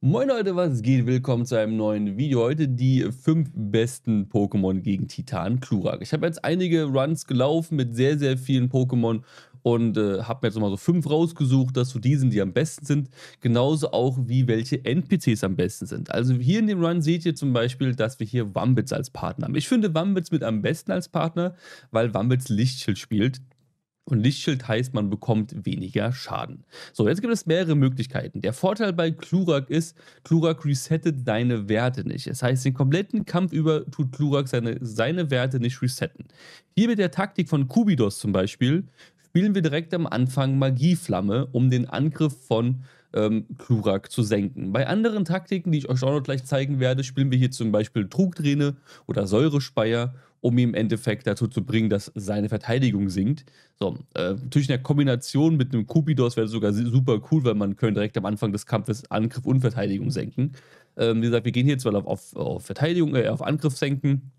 Moin Leute, was geht? Willkommen zu einem neuen Video. Heute die fünf besten Pokémon gegen Titan Klurak. Ich habe jetzt einige Runs gelaufen mit sehr, sehr vielen Pokémon und äh, habe mir jetzt nochmal so fünf rausgesucht, dass so die sind, die am besten sind. Genauso auch wie welche NPCs am besten sind. Also hier in dem Run seht ihr zum Beispiel, dass wir hier Wambits als Partner haben. Ich finde Wambits mit am besten als Partner, weil Wambits Lichtschild spielt. Und Lichtschild heißt, man bekommt weniger Schaden. So, jetzt gibt es mehrere Möglichkeiten. Der Vorteil bei Klurak ist, Klurak resettet deine Werte nicht. Das heißt, den kompletten Kampf über tut Klurak seine, seine Werte nicht resetten. Hier mit der Taktik von Kubidos zum Beispiel spielen wir direkt am Anfang Magieflamme, um den Angriff von ähm, Klurak zu senken. Bei anderen Taktiken, die ich euch auch noch gleich zeigen werde, spielen wir hier zum Beispiel Trugträne oder Säurespeier um ihn im Endeffekt dazu zu bringen, dass seine Verteidigung sinkt. So, äh, natürlich in der Kombination mit einem Kubidos wäre das sogar super cool, weil man könnte direkt am Anfang des Kampfes Angriff und Verteidigung senken. Ähm, wie gesagt, wir gehen hier zwar auf, auf Verteidigung, äh, auf Angriff senken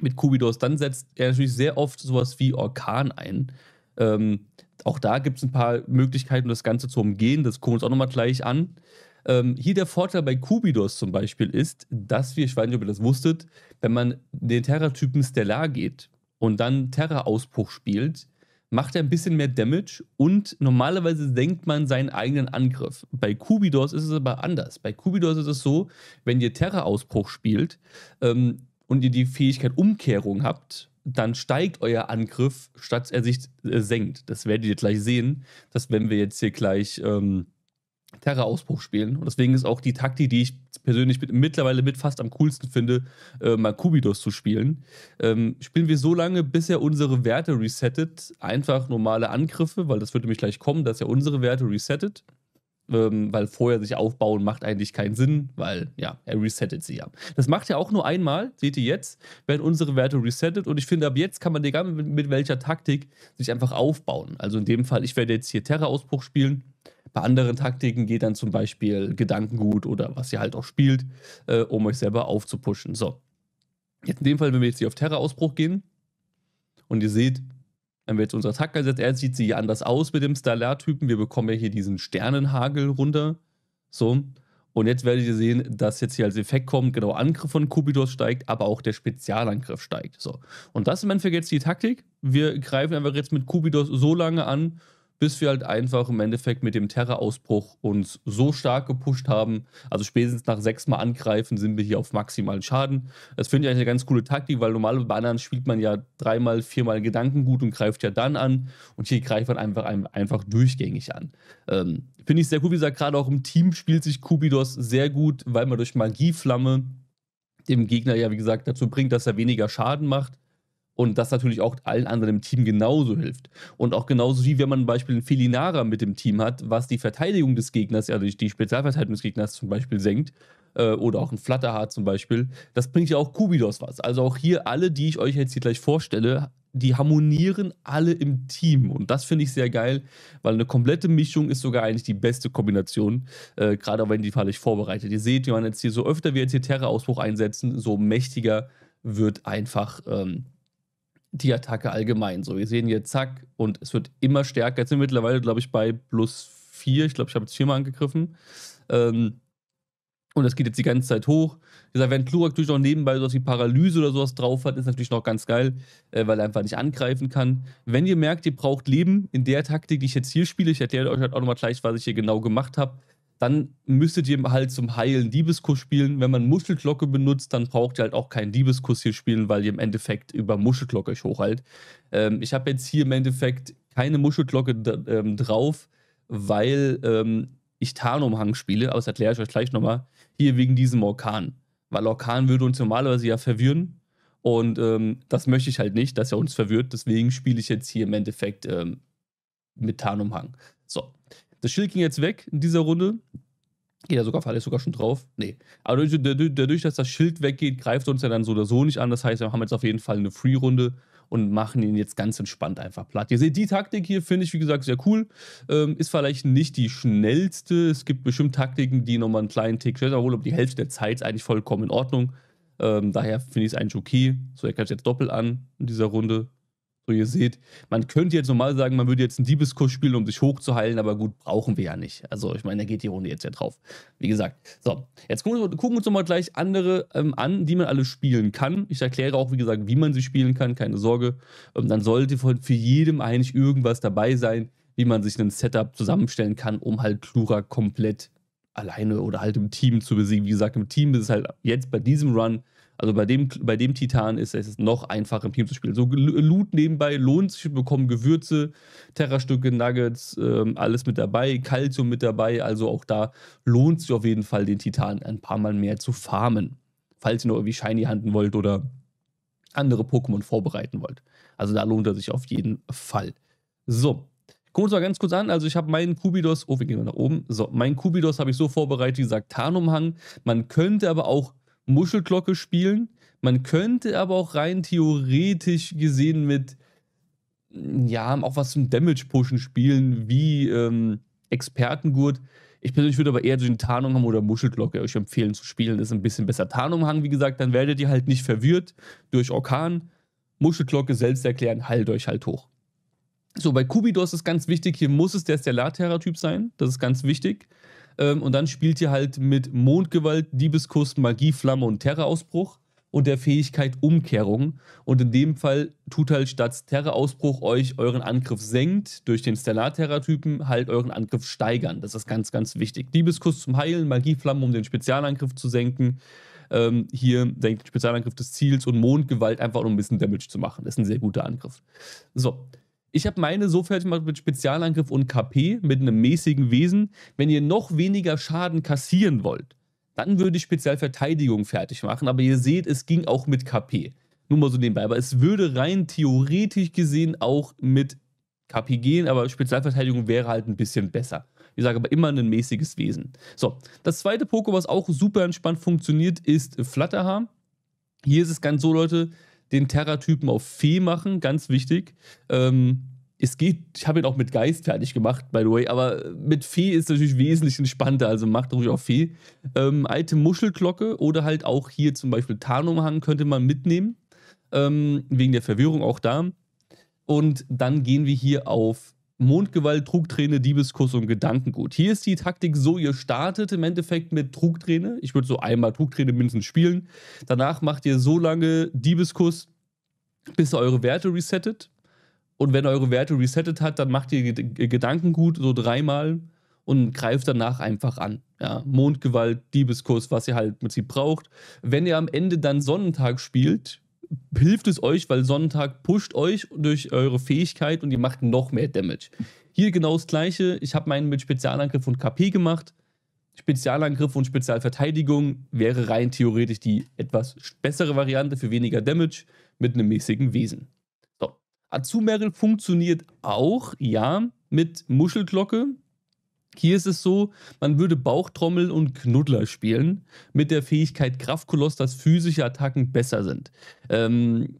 mit Kubidos, dann setzt er natürlich sehr oft sowas wie Orkan ein. Ähm, auch da gibt es ein paar Möglichkeiten, das Ganze zu umgehen. Das gucken wir uns auch nochmal gleich an. Ähm, hier der Vorteil bei Kubidos zum Beispiel ist, dass wir, ich weiß nicht, ob ihr das wusstet, wenn man den Terra-Typen Stellar geht und dann Terra-Ausbruch spielt, macht er ein bisschen mehr Damage und normalerweise senkt man seinen eigenen Angriff. Bei Kubidos ist es aber anders. Bei Kubidos ist es so, wenn ihr Terra-Ausbruch spielt ähm, und ihr die Fähigkeit Umkehrung habt, dann steigt euer Angriff, statt er sich äh, senkt. Das werdet ihr gleich sehen, dass wenn wir jetzt hier gleich ähm, Terra-Ausbruch spielen. Und deswegen ist auch die Taktik, die ich persönlich mit, mittlerweile mit fast am coolsten finde, äh, Makubidos zu spielen. Ähm, spielen wir so lange, bis er unsere Werte resettet. Einfach normale Angriffe, weil das wird nämlich gleich kommen, dass er unsere Werte resettet. Ähm, weil vorher sich aufbauen macht eigentlich keinen Sinn, weil ja, er resettet sie ja. Das macht er auch nur einmal, seht ihr jetzt, werden unsere Werte resettet und ich finde, ab jetzt kann man, egal mit, mit welcher Taktik, sich einfach aufbauen. Also in dem Fall, ich werde jetzt hier Terra-Ausbruch spielen bei anderen Taktiken geht dann zum Beispiel Gedankengut oder was ihr halt auch spielt, äh, um euch selber aufzupuschen. So. Jetzt in dem Fall, wenn wir jetzt hier auf Terra-Ausbruch gehen und ihr seht, wenn wir jetzt unsere Attack setzen, er sieht sie hier anders aus mit dem stalar typen Wir bekommen ja hier diesen Sternenhagel runter. So. Und jetzt werdet ihr sehen, dass jetzt hier als Effekt kommt, genau Angriff von Kubidos steigt, aber auch der Spezialangriff steigt. So. Und das ist im Endeffekt jetzt die Taktik. Wir greifen einfach jetzt mit Kubidos so lange an, bis wir halt einfach im Endeffekt mit dem Terra-Ausbruch uns so stark gepusht haben. Also spätestens nach sechs Mal angreifen sind wir hier auf maximalen Schaden. Das finde ich eigentlich eine ganz coole Taktik, weil normalerweise bei anderen spielt man ja dreimal, viermal Gedankengut und greift ja dann an. Und hier greift man einfach, einfach durchgängig an. Ähm, finde ich sehr cool, wie gesagt, gerade auch im Team spielt sich Kubidos sehr gut, weil man durch Magieflamme dem Gegner ja, wie gesagt, dazu bringt, dass er weniger Schaden macht und das natürlich auch allen anderen im Team genauso hilft. Und auch genauso wie wenn man zum Beispiel einen Felinara mit dem Team hat, was die Verteidigung des Gegners, also die Spezialverteidigung des Gegners zum Beispiel senkt, äh, oder auch ein Flatterhard zum Beispiel, das bringt ja auch Kubidos was. Also auch hier alle, die ich euch jetzt hier gleich vorstelle, die harmonieren alle im Team. Und das finde ich sehr geil, weil eine komplette Mischung ist sogar eigentlich die beste Kombination, äh, gerade wenn die fahrlich vorbereitet. Ihr seht, wir jetzt hier, so öfter wir jetzt hier Terra-Ausbruch einsetzen, so mächtiger wird einfach ähm, die Attacke allgemein. So, wir sehen hier zack und es wird immer stärker. Jetzt sind wir mittlerweile, glaube ich, bei plus 4. Ich glaube, ich habe jetzt viermal angegriffen. Ähm, und das geht jetzt die ganze Zeit hoch. Wie gesagt, wenn Klurak natürlich noch nebenbei sowas wie Paralyse oder sowas drauf hat, ist natürlich noch ganz geil, äh, weil er einfach nicht angreifen kann. Wenn ihr merkt, ihr braucht Leben in der Taktik, die ich jetzt hier spiele, ich erkläre euch halt auch nochmal gleich, was ich hier genau gemacht habe, dann müsstet ihr halt zum heilen Diebeskuss spielen. Wenn man Muschelglocke benutzt, dann braucht ihr halt auch keinen Diebeskuss hier spielen, weil ihr im Endeffekt über Muschelglocke euch hochheilt. Ähm, ich habe jetzt hier im Endeffekt keine Muschelglocke ähm, drauf, weil ähm, ich Tarnumhang spiele, aber das erkläre ich euch gleich nochmal, hier wegen diesem Orkan. Weil Orkan würde uns normalerweise ja verwirren und ähm, das möchte ich halt nicht, dass er uns verwirrt, deswegen spiele ich jetzt hier im Endeffekt ähm, mit Tarnumhang. So, das Schild ging jetzt weg in dieser Runde. Jeder sogar Fall ist sogar schon drauf. Nee. Aber dadurch, dadurch, dass das Schild weggeht, greift uns ja dann so oder so nicht an. Das heißt, wir haben jetzt auf jeden Fall eine Free-Runde und machen ihn jetzt ganz entspannt einfach platt. Ihr seht, die Taktik hier finde ich, wie gesagt, sehr cool. Ähm, ist vielleicht nicht die schnellste. Es gibt bestimmt Taktiken, die nochmal einen kleinen Tick schneller holen, aber die Hälfte der Zeit ist eigentlich vollkommen in Ordnung. Ähm, daher finde ich es eigentlich okay. So, er greift jetzt doppelt an in dieser Runde. So, ihr seht, man könnte jetzt normal sagen, man würde jetzt einen Diebeskuss spielen, um sich hochzuheilen, aber gut, brauchen wir ja nicht. Also, ich meine, da geht die Runde jetzt ja drauf. Wie gesagt, so, jetzt gucken, wir uns nochmal gleich andere ähm, an, die man alle spielen kann. Ich erkläre auch, wie gesagt, wie man sie spielen kann, keine Sorge. Ähm, dann sollte von, für jedem eigentlich irgendwas dabei sein, wie man sich ein Setup zusammenstellen kann, um halt Klura komplett alleine oder halt im Team zu besiegen. Wie gesagt, im Team ist es halt jetzt bei diesem Run also bei dem, bei dem Titan ist es noch einfacher im Team zu spielen. So Loot nebenbei lohnt sich, wir bekommen Gewürze, Terrastücke, Nuggets, ähm, alles mit dabei, Calcium mit dabei. Also auch da lohnt sich auf jeden Fall, den Titan ein paar Mal mehr zu farmen. Falls ihr noch irgendwie Shiny handeln wollt oder andere Pokémon vorbereiten wollt. Also da lohnt er sich auf jeden Fall. So, Gucken wir uns mal ganz kurz an. Also ich habe meinen Kubidos, oh, wir gehen mal nach oben. So, meinen Kubidos habe ich so vorbereitet, wie gesagt, Tarnumhang. Man könnte aber auch Muschelglocke spielen. Man könnte aber auch rein theoretisch gesehen mit, ja, auch was zum Damage-Pushen spielen, wie ähm, Expertengurt. Ich persönlich würde aber eher den Tarnung Tarnumhang oder Muschelglocke euch empfehlen zu spielen. Das ist ein bisschen besser. Tarnung Tarnumhang, wie gesagt, dann werdet ihr halt nicht verwirrt durch Orkan. Muschelglocke selbst erklären, halt euch halt hoch. So, bei Kubidos ist ganz wichtig, hier muss es der Stellar-Terra-Typ sein. Das ist ganz wichtig. Ähm, und dann spielt ihr halt mit Mondgewalt, Diebeskuss, Magie, Flamme und Terraausbruch und der Fähigkeit Umkehrung. Und in dem Fall tut halt statt Terra-Ausbruch euch euren Angriff senkt, durch den Stellar-Terra-Typen halt euren Angriff steigern. Das ist ganz, ganz wichtig. Liebeskuss zum Heilen, Magieflammen, um den Spezialangriff zu senken. Ähm, hier den Spezialangriff des Ziels und Mondgewalt einfach, um ein bisschen Damage zu machen. Das ist ein sehr guter Angriff. So, ich habe meine so fertig gemacht mit Spezialangriff und KP mit einem mäßigen Wesen. Wenn ihr noch weniger Schaden kassieren wollt, dann würde ich Spezialverteidigung fertig machen. Aber ihr seht, es ging auch mit KP. Nur mal so nebenbei. Aber es würde rein theoretisch gesehen auch mit KP gehen, aber Spezialverteidigung wäre halt ein bisschen besser. Ich sage aber immer ein mäßiges Wesen. So, das zweite Poké, was auch super entspannt funktioniert, ist Flutterhaar. Hier ist es ganz so, Leute, den Terra-Typen auf Fee machen, ganz wichtig. Ähm, es geht, ich habe ihn auch mit Geist fertig gemacht, by the way, aber mit Fee ist natürlich wesentlich entspannter, also macht ruhig auch Fee. Ähm, alte Muschelglocke oder halt auch hier zum Beispiel Tarnumhang könnte man mitnehmen, ähm, wegen der Verwirrung auch da. Und dann gehen wir hier auf Mondgewalt, Trugträne, Diebeskuss und Gedankengut. Hier ist die Taktik so, ihr startet im Endeffekt mit Trugträne. Ich würde so einmal Trugträne mindestens spielen. Danach macht ihr so lange Diebeskuss, bis ihr eure Werte resettet. Und wenn ihr eure Werte resettet hat, dann macht ihr Gedankengut so dreimal und greift danach einfach an. Ja, Mondgewalt, Diebeskuss, was ihr halt im Prinzip braucht. Wenn ihr am Ende dann Sonnentag spielt, hilft es euch, weil Sonnentag pusht euch durch eure Fähigkeit und ihr macht noch mehr Damage. Hier genau das gleiche. Ich habe meinen mit Spezialangriff und KP gemacht. Spezialangriff und Spezialverteidigung wäre rein theoretisch die etwas bessere Variante für weniger Damage mit einem mäßigen Wesen. So. Azumeril funktioniert auch, ja, mit Muschelglocke. Hier ist es so, man würde Bauchtrommel und Knuddler spielen, mit der Fähigkeit Kraftkoloss, dass physische Attacken besser sind. Ähm,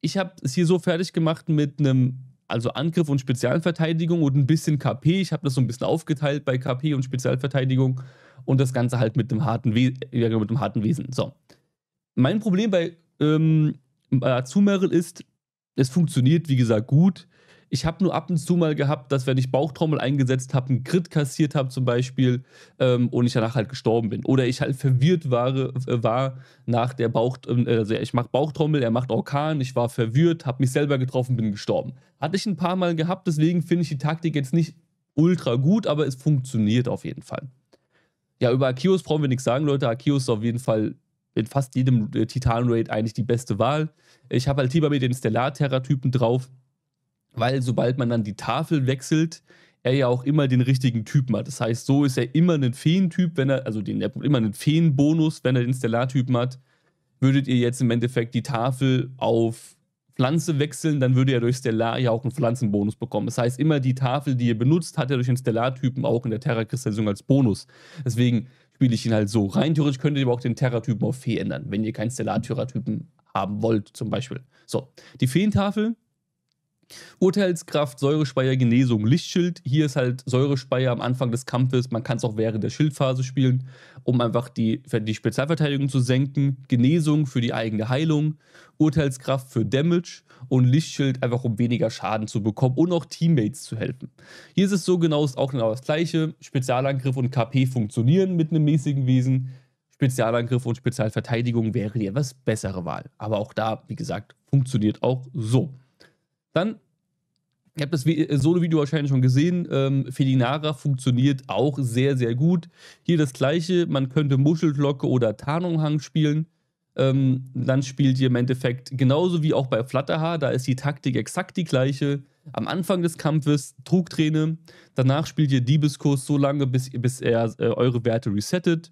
ich habe es hier so fertig gemacht mit einem also Angriff und Spezialverteidigung und ein bisschen KP. Ich habe das so ein bisschen aufgeteilt bei KP und Spezialverteidigung und das Ganze halt mit dem harten, We ja, genau, mit dem harten Wesen. So. Mein Problem bei, ähm, bei Azumeril ist, es funktioniert, wie gesagt, gut. Ich habe nur ab und zu mal gehabt, dass wenn ich Bauchtrommel eingesetzt habe, einen Crit kassiert habe zum Beispiel ähm, und ich danach halt gestorben bin. Oder ich halt verwirrt war, äh, war nach der Bauch, ähm, also ich mache Bauchtrommel, er macht Orkan, ich war verwirrt, habe mich selber getroffen, bin gestorben. Hatte ich ein paar Mal gehabt, deswegen finde ich die Taktik jetzt nicht ultra gut, aber es funktioniert auf jeden Fall. Ja, über Akios brauchen wir nichts sagen, Leute. Akios ist auf jeden Fall in fast jedem äh, Titan-Raid eigentlich die beste Wahl. Ich habe halt lieber mit den Stellar-Terra-Typen drauf weil sobald man dann die Tafel wechselt, er ja auch immer den richtigen Typen hat. Das heißt, so ist er immer ein Feentyp, wenn er, also den, er immer einen Feenbonus, wenn er den Stellartypen hat. Würdet ihr jetzt im Endeffekt die Tafel auf Pflanze wechseln, dann würde er durch Stellar ja auch einen Pflanzenbonus bekommen. Das heißt, immer die Tafel, die ihr benutzt, hat er durch den Stellartypen auch in der Terra-Kristallisierung als Bonus. Deswegen spiele ich ihn halt so. Rein theoretisch könnt ihr aber auch den Terra-Typen auf Fee ändern, wenn ihr keinen stellar typen haben wollt, zum Beispiel. So, die Feentafel Urteilskraft, Säurespeier, Genesung, Lichtschild. Hier ist halt Säurespeier am Anfang des Kampfes. Man kann es auch während der Schildphase spielen, um einfach die, die Spezialverteidigung zu senken. Genesung für die eigene Heilung, Urteilskraft für Damage und Lichtschild einfach, um weniger Schaden zu bekommen und auch Teammates zu helfen. Hier ist es so genau, ist auch genau das gleiche. Spezialangriff und KP funktionieren mit einem mäßigen Wesen. Spezialangriff und Spezialverteidigung wäre die etwas bessere Wahl. Aber auch da, wie gesagt, funktioniert auch so. Dann, ihr habt das äh, Solo-Video wahrscheinlich schon gesehen, ähm, Felinara funktioniert auch sehr, sehr gut. Hier das gleiche, man könnte Muschelglocke oder Tarnunghang spielen. Ähm, dann spielt ihr im Endeffekt genauso wie auch bei Flatterhaar, da ist die Taktik exakt die gleiche. Am Anfang des Kampfes Trugträne, danach spielt ihr Diebeskurs so lange, bis, bis er äh, eure Werte resettet.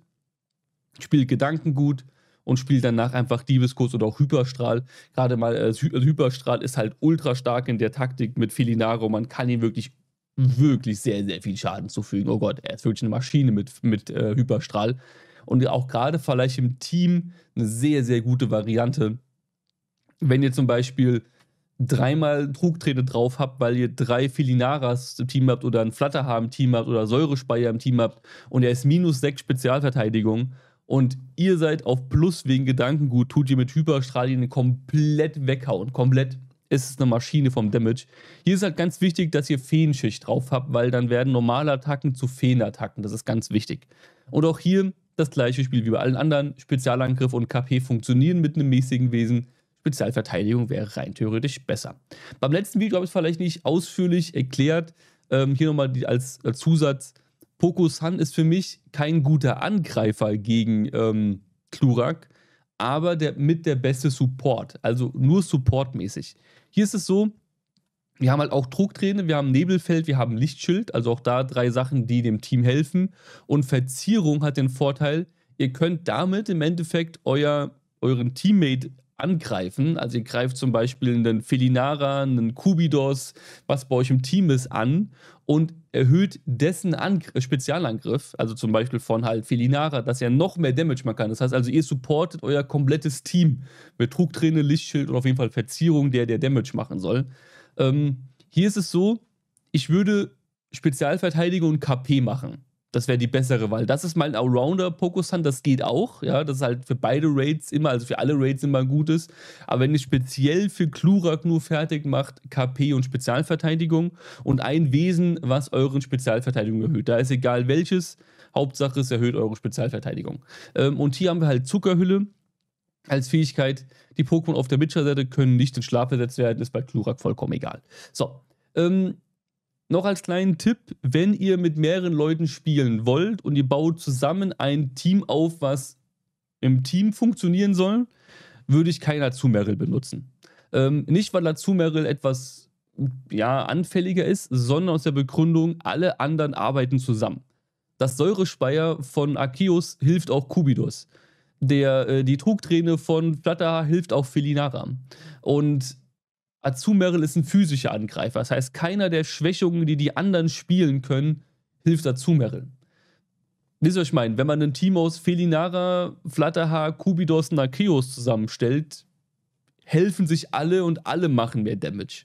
Spielt Gedankengut, und spielt danach einfach Diebeskurs oder auch Hyperstrahl. Gerade mal äh, also Hyperstrahl ist halt ultra stark in der Taktik mit Felinaro. Man kann ihm wirklich wirklich sehr, sehr viel Schaden zufügen. Oh Gott, er ist wirklich eine Maschine mit, mit äh, Hyperstrahl. Und auch gerade vielleicht im Team eine sehr, sehr gute Variante. Wenn ihr zum Beispiel dreimal Trugträne drauf habt, weil ihr drei Filinaras im Team habt oder ein Flatterhaar im Team habt oder Säurespeier im Team habt und er ist minus sechs Spezialverteidigung und ihr seid auf Plus wegen Gedankengut, tut ihr mit Hyperstrahlen komplett weghauen. Komplett ist es eine Maschine vom Damage. Hier ist halt ganz wichtig, dass ihr Feenschicht drauf habt, weil dann werden normale Attacken zu Feenattacken. Das ist ganz wichtig. Und auch hier das gleiche Spiel wie bei allen anderen. Spezialangriff und KP funktionieren mit einem mäßigen Wesen. Spezialverteidigung wäre rein theoretisch besser. Beim letzten Video habe ich es vielleicht nicht ausführlich erklärt. Ähm, hier nochmal als, als Zusatz Pokusan ist für mich kein guter Angreifer gegen ähm, Klurak, aber der, mit der beste Support, also nur supportmäßig. Hier ist es so, wir haben halt auch Druckträne, wir haben Nebelfeld, wir haben Lichtschild, also auch da drei Sachen, die dem Team helfen. Und Verzierung hat den Vorteil, ihr könnt damit im Endeffekt euer, euren Teammate angreifen. Also ihr greift zum Beispiel einen Felinara, einen Kubidos, was bei euch im Team ist, an und erhöht dessen Angr äh, Spezialangriff, also zum Beispiel von halt Felinara, dass er noch mehr Damage machen kann. Das heißt also, ihr supportet euer komplettes Team mit Trugträne, Lichtschild und auf jeden Fall Verzierung, der der Damage machen soll. Ähm, hier ist es so, ich würde Spezialverteidigung und KP machen. Das wäre die bessere Wahl. Das ist mal ein Allrounder-Pokusan, das geht auch. Ja, das ist halt für beide Raids immer, also für alle Raids immer ein gutes. Aber wenn ihr speziell für Klurak nur fertig macht, KP und Spezialverteidigung und ein Wesen, was euren Spezialverteidigung erhöht. Da ist egal welches, Hauptsache es erhöht eure Spezialverteidigung. Ähm, und hier haben wir halt Zuckerhülle als Fähigkeit. Die Pokémon auf der Mitchell-Seite können nicht in Schlaf versetzt werden, ist bei Klurak vollkommen egal. So. Ähm, noch als kleinen Tipp, wenn ihr mit mehreren Leuten spielen wollt und ihr baut zusammen ein Team auf, was im Team funktionieren soll, würde ich kein Azumeril benutzen. Ähm, nicht, weil Azumeril etwas ja, anfälliger ist, sondern aus der Begründung, alle anderen arbeiten zusammen. Das Säurespeier von Arceus hilft auch Kubidos. Der, äh, die Trugträne von Flatterhaar hilft auch Felinara. Und Azumarill ist ein physischer Angreifer. Das heißt, keiner der Schwächungen, die die anderen spielen können, hilft Azumarill. Wisst ihr, was ich meine? Wenn man ein Team aus Felinara, Flatterhaar, Kubidos und Arceus zusammenstellt, helfen sich alle und alle machen mehr Damage.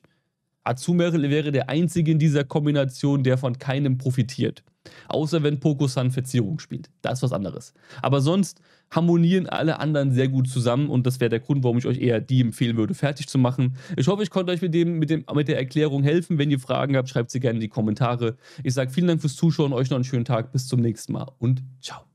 Azumarill wäre der einzige in dieser Kombination, der von keinem profitiert. Außer wenn Poco-San Verzierung spielt. Da ist was anderes. Aber sonst harmonieren alle anderen sehr gut zusammen und das wäre der Grund, warum ich euch eher die empfehlen würde, fertig zu machen. Ich hoffe, ich konnte euch mit, dem, mit, dem, mit der Erklärung helfen. Wenn ihr Fragen habt, schreibt sie gerne in die Kommentare. Ich sage vielen Dank fürs Zuschauen, euch noch einen schönen Tag, bis zum nächsten Mal und ciao.